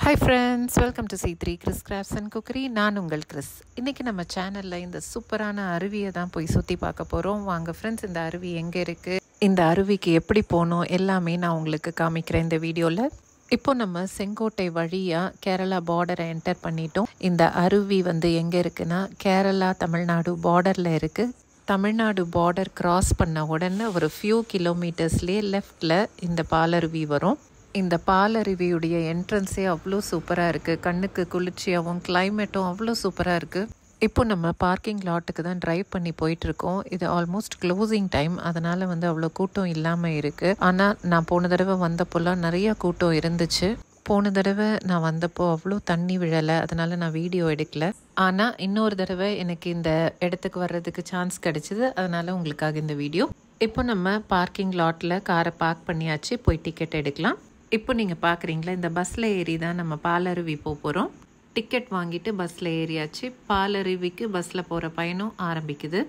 hi friends welcome to C three Chris crafts and cookery நான் உங்கள் Chris இன்றைக்கி நம்ம சேனலில் இந்த சூப்பரான அருவியை தான் போய் சுற்றி பார்க்க போகிறோம் வாங்க ஃப்ரெண்ட்ஸ் இந்த அருவி எங்கே இருக்குது இந்த அருவிக்கு எப்படி போகணும் எல்லாமே நான் உங்களுக்கு காமிக்கிறேன் இந்த வீடியோவில் இப்போ நம்ம செங்கோட்டை வழியாக கேரளா பார்டரை என்டர் பண்ணிட்டோம் இந்த அருவி வந்து எங்கே இருக்குன்னா கேரளா தமிழ்நாடு பார்டரில் இருக்குது தமிழ்நாடு பார்டர் கிராஸ் பண்ண உடனே ஒரு ஃபியூ கிலோமீட்டர்ஸ்லேயே லெஃப்டில் இந்த பாலருவி வரும் இந்த பாலருவியுடைய என்ட்ரன்ஸே அவ்வளோ சூப்பராக இருக்குது கண்ணுக்கு குளிர்ச்சியாகவும் கிளைமேட்டும் அவ்வளோ சூப்பராக இருக்குது இப்போ நம்ம பார்க்கிங் லாட்டுக்கு தான் ட்ரைவ் பண்ணி போயிட்டுருக்கோம் இது ஆல்மோஸ்ட் க்ளோசிங் டைம் அதனால் வந்து அவ்வளோ கூட்டம் இல்லாமல் இருக்குது ஆனால் நான் போன தடவை வந்தப்போலாம் நிறையா கூட்டம் இருந்துச்சு போன தடவை நான் வந்தப்போ அவ்வளோ தண்ணி விழலை அதனால் நான் வீடியோ எடுக்கல ஆனால் இன்னொரு தடவை எனக்கு இந்த இடத்துக்கு வர்றதுக்கு சான்ஸ் கிடச்சிது அதனால் உங்களுக்காக இந்த வீடியோ இப்போ நம்ம பார்க்கிங் லாட்டில் காரை பார்க் பண்ணியாச்சு போய் டிக்கெட் எடுக்கலாம் இப்போ நீங்கள் பார்க்குறீங்களா இந்த பஸ்ஸில் ஏறி தான் நம்ம பாலருவி போக போகிறோம் டிக்கெட் வாங்கிட்டு பஸ்ஸில் ஏறியாச்சு பாலருவிக்கு பஸ்ஸில் போகிற பயணம் ஆரம்பிக்குது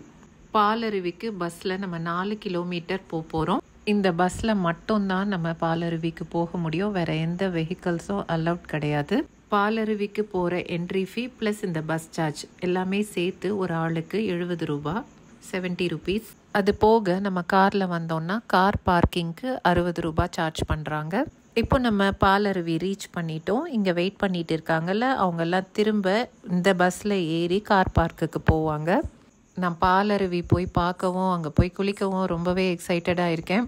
பாலருவிக்கு பஸ்ஸில் நம்ம நாலு கிலோமீட்டர் போக போகிறோம் இந்த பஸ்ஸில் மட்டும்தான் நம்ம பாலருவிக்கு போக முடியும் வேறு எந்த வெஹிக்கல்ஸும் அலவுட் கிடையாது பாலருவிக்கு போகிற என்ட்ரி ஃபீ ப்ளஸ் இந்த பஸ் சார்ஜ் எல்லாமே சேர்த்து ஒரு ஆளுக்கு எழுபது ரூபா செவன்ட்டி ருபீஸ் அது போக நம்ம காரில் வந்தோம்னா கார் பார்க்கிங்க்கு அறுபது ரூபா சார்ஜ் பண்ணுறாங்க இப்போ நம்ம பாலருவி ரீச் பண்ணிட்டோம் இங்கே வெயிட் பண்ணிகிட்டு இருக்காங்கல்ல அவங்கெல்லாம் திரும்ப இந்த பஸ்ஸில் ஏறி கார் பார்க்குக்கு போவாங்க நான் பாலருவி போய் பார்க்கவும் அங்கே போய் குளிக்கவும் ரொம்பவே எக்ஸைட்டடாக இருக்கேன்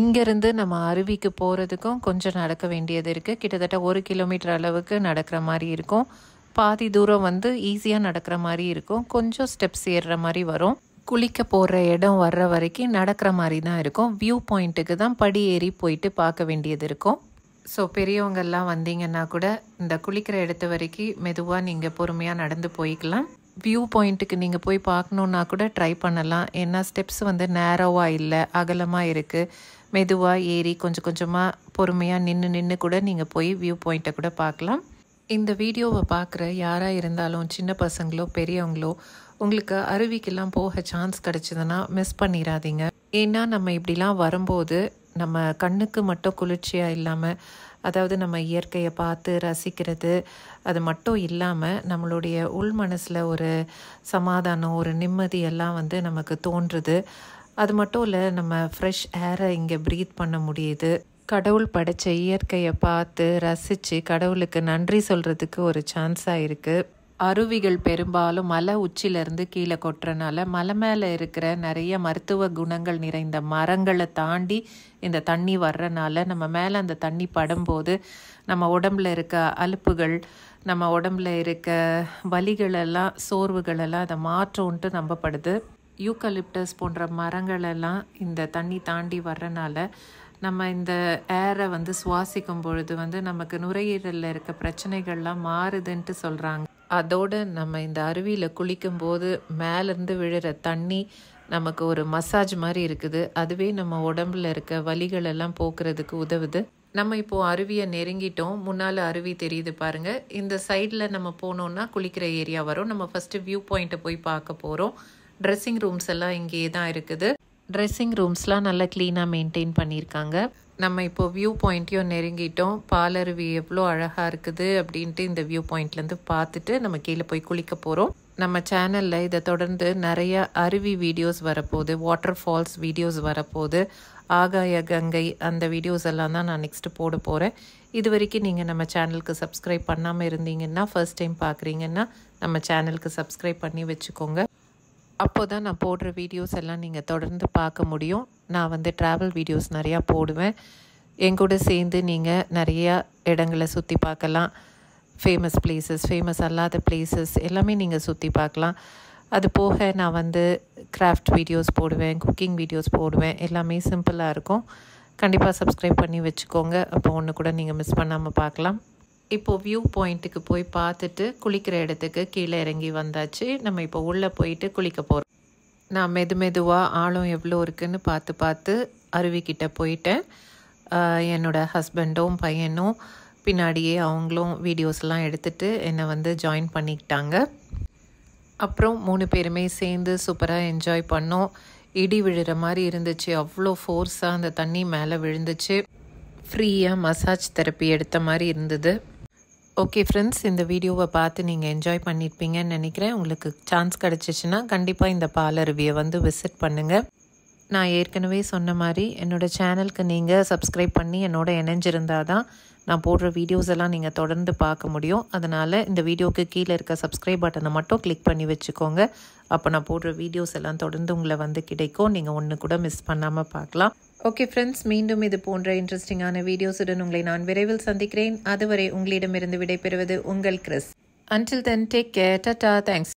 இங்கேருந்து நம்ம அருவிக்கு போகிறதுக்கும் கொஞ்சம் நடக்க வேண்டியது இருக்குது கிட்டத்தட்ட ஒரு கிலோமீட்டர் அளவுக்கு நடக்கிற மாதிரி இருக்கும் பாதி தூரம் வந்து ஈஸியாக நடக்கிற மாதிரி இருக்கும் கொஞ்சம் ஸ்டெப்ஸ் ஏறுற மாதிரி வரும் குளிக்க போகிற இடம் வர்ற வரைக்கும் நடக்கிற மாதிரி தான் இருக்கும் வியூ பாயிண்ட்டுக்கு தான் படி ஏறி போயிட்டு பார்க்க வேண்டியது இருக்கும் ஸோ பெரியவங்கெல்லாம் வந்தீங்கன்னா கூட இந்த குளிக்கிற இடத்து வரைக்கும் மெதுவாக நீங்கள் பொறுமையாக நடந்து போய்க்கலாம் வியூ பாயிண்ட்டுக்கு நீங்கள் போய் பார்க்கணுன்னா கூட ட்ரை பண்ணலாம் ஏன்னா ஸ்டெப்ஸ் வந்து நேரோவாக இல்லை அகலமாக இருக்குது மெதுவாக ஏறி கொஞ்சம் கொஞ்சமாக பொறுமையாக நின்று நின்று கூட நீங்கள் போய் வியூ பாயிண்ட்டை கூட பார்க்கலாம் இந்த வீடியோவை பார்க்குற யாராக இருந்தாலும் சின்ன பசங்களோ பெரியவங்களோ உங்களுக்கு அருவிக்கெல்லாம் போக சான்ஸ் கிடச்சிதுன்னா மிஸ் பண்ணிடாதீங்க ஏன்னா நம்ம இப்படிலாம் வரும்போது நம்ம கண்ணுக்கு மட்டும் குளிர்ச்சியாக இல்லாமல் அதாவது நம்ம இயற்கையை பார்த்து ரசிக்கிறது அது மட்டும் இல்லாமல் நம்மளுடைய உள் மனசில் ஒரு சமாதானம் ஒரு நிம்மதி எல்லாம் வந்து நமக்கு தோன்றுது அது மட்டும் இல்லை நம்ம ஃப்ரெஷ் ஏரை இங்கே ப்ரீத் பண்ண முடியுது கடவுள் படைத்த இயற்கையை பார்த்து ரசித்து கடவுளுக்கு நன்றி சொல்கிறதுக்கு ஒரு சான்ஸாக இருக்குது அருவிகள் பெரும்பாலும் மலை உச்சியிலேருந்து கீழே கொட்டுறனால மலை மேலே இருக்கிற நிறைய மருத்துவ குணங்கள் நிறைந்த மரங்களை தாண்டி இந்த தண்ணி வர்றனால நம்ம மேலே அந்த தண்ணி படும்போது நம்ம உடம்புல இருக்க அலுப்புகள் நம்ம உடம்புல இருக்க வலிகளெல்லாம் சோர்வுகளெல்லாம் அதை மாற்றோன்ட்டு நம்பப்படுது யூக்கலிப்டஸ் போன்ற மரங்களெல்லாம் இந்த தண்ணி தாண்டி வர்றனால நம்ம இந்த ஏரை வந்து சுவாசிக்கும் பொழுது வந்து நமக்கு நுரையீரலில் இருக்க பிரச்சனைகள்லாம் மாறுதுன்ட்டு சொல்கிறாங்க அதோடு நம்ம இந்த அருவியில் குளிக்கும்போது மேலேருந்து விழுற தண்ணி நமக்கு ஒரு மசாஜ் மாதிரி இருக்குது அதுவே நம்ம உடம்புல இருக்க வலிகளெல்லாம் போக்குறதுக்கு உதவுது நம்ம இப்போது அருவியை நெருங்கிட்டோம் முன்னால் அருவி தெரியுது பாருங்கள் இந்த சைடில் நம்ம போனோன்னா குளிக்கிற ஏரியா வரும் நம்ம ஃபஸ்ட்டு வியூ பாயிண்ட்டை போய் பார்க்க போகிறோம் ட்ரெஸ்ஸிங் ரூம்ஸ் எல்லாம் இங்கேயே தான் இருக்குது ட்ரெஸ்ஸிங் ரூம்ஸ்லாம் நல்லா க்ளீனாக மெயின்டைன் பண்ணியிருக்காங்க நம்ம இப்போது வியூ பாயிண்ட்டையும் நெருங்கிட்டோம் பாலருவி எவ்வளோ அழகாக இருக்குது அப்படின்ட்டு இந்த வியூ பாயிண்ட்லேருந்து பார்த்துட்டு நம்ம கீழே போய் குளிக்க போகிறோம் நம்ம சேனலில் இதை தொடர்ந்து நிறைய அருவி வீடியோஸ் வரப்போகுது வாட்டர் ஃபால்ஸ் வீடியோஸ் வரப்போகுது ஆகாய கங்கை அந்த வீடியோஸ் எல்லாம் தான் நான் நெக்ஸ்ட்டு போட போகிறேன் இது வரைக்கும் நீங்கள் நம்ம சேனலுக்கு சப்ஸ்கிரைப் பண்ணாமல் இருந்தீங்கன்னா ஃபர்ஸ்ட் டைம் பார்க்குறீங்கன்னா நம்ம சேனலுக்கு சப்ஸ்கிரைப் பண்ணி வச்சுக்கோங்க அப்போ தான் நான் போடுற வீடியோஸ் எல்லாம் நீங்கள் தொடர்ந்து பார்க்க முடியும் நான் வந்து ட்ராவல் வீடியோஸ் நிறையா போடுவேன் என் கூட சேர்ந்து நீங்கள் நிறையா இடங்களை சுற்றி பார்க்கலாம் ஃபேமஸ் பிளேசஸ் ஃபேமஸ் அல்லாத பிளேசஸ் எல்லாமே நீங்கள் சுற்றி பார்க்கலாம் அது போக நான் வந்து கிராஃப்ட் வீடியோஸ் போடுவேன் குக்கிங் வீடியோஸ் போடுவேன் எல்லாமே சிம்பிளாக இருக்கும் கண்டிப்பாக சப்ஸ்கிரைப் பண்ணி வச்சுக்கோங்க அப்போ ஒன்று கூட நீங்கள் மிஸ் பண்ணாமல் பார்க்கலாம் இப்போது வியூ பாயிண்ட்டுக்கு போய் பார்த்துட்டு குளிக்கிற இடத்துக்கு கீழே இறங்கி வந்தாச்சு நம்ம இப்போ உள்ளே போயிட்டு குளிக்க போகிறோம் நான் மெது மெதுவாக ஆழம் எவ்வளோ இருக்குதுன்னு பார்த்து பார்த்து அருவிக்கிட்ட போயிட்டேன் என்னோடய ஹஸ்பண்டும் பையனும் பின்னாடியே அவங்களும் வீடியோஸ்லாம் எடுத்துகிட்டு என்னை வந்து ஜாயின் பண்ணிக்கிட்டாங்க அப்புறம் மூணு பேருமே சேர்ந்து சூப்பராக என்ஜாய் பண்ணோம் இடி விழுற மாதிரி இருந்துச்சு அவ்வளோ ஃபோர்ஸாக அந்த தண்ணி மேலே விழுந்துச்சு ஃப்ரீயாக மசாஜ் தெரப்பி எடுத்த மாதிரி இருந்தது ஓகே ஃப்ரெண்ட்ஸ் இந்த வீடியோவை பார்த்து நீங்கள் என்ஜாய் பண்ணியிருப்பீங்கன்னு நினைக்கிறேன் உங்களுக்கு சான்ஸ் கிடச்சிச்சின்னா கண்டிப்பாக இந்த பாலருவியை வந்து விசிட் பண்ணுங்கள் நான் ஏற்கனவே சொன்ன மாதிரி என்னோடய சேனலுக்கு நீங்கள் சப்ஸ்கிரைப் பண்ணி என்னோட இணைஞ்சிருந்தால் தான் நான் போடுற வீடியோஸ் எல்லாம் நீங்கள் தொடர்ந்து பார்க்க முடியும் அதனால் இந்த வீடியோவுக்கு கீழே இருக்க சப்ஸ்கிரைப் பட்டனை மட்டும் கிளிக் பண்ணி வச்சுக்கோங்க அப்போ நான் போடுற வீடியோஸ் எல்லாம் தொடர்ந்து உங்களை வந்து கிடைக்கும் நீங்கள் ஒன்று கூட மிஸ் பண்ணாமல் பார்க்கலாம் ஓகே ஃப்ரெண்ட்ஸ் மீண்டும் இது போன்ற இன்ட்ரெஸ்டிங்கான வீடியோஸுடன் உங்களை நான் விரைவில் சந்திக்கிறேன் அதுவரை உங்களிடமிருந்து விடைபெறுவது உங்கள் Chris until then take care tata thanks